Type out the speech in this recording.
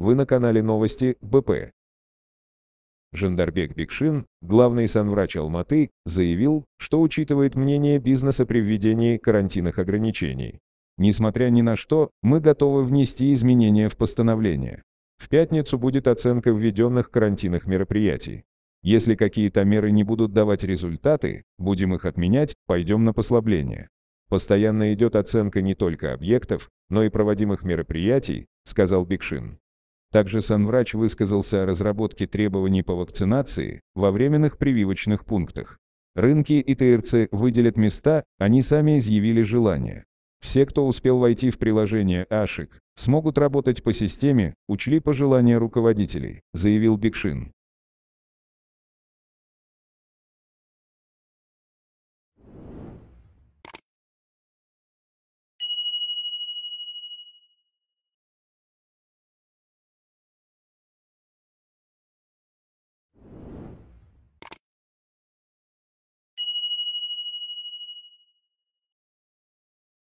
Вы на канале новости БП. Жандарбек Бикшин, главный санврач Алматы, заявил, что учитывает мнение бизнеса при введении карантинных ограничений. Несмотря ни на что, мы готовы внести изменения в постановление. В пятницу будет оценка введенных карантинных мероприятий. Если какие-то меры не будут давать результаты, будем их отменять, пойдем на послабление. Постоянно идет оценка не только объектов, но и проводимых мероприятий, сказал Бикшин. Также санврач высказался о разработке требований по вакцинации во временных прививочных пунктах. Рынки и ТРЦ выделят места, они сами изъявили желание. Все, кто успел войти в приложение Ашик, смогут работать по системе, учли пожелания руководителей, заявил Бикшин.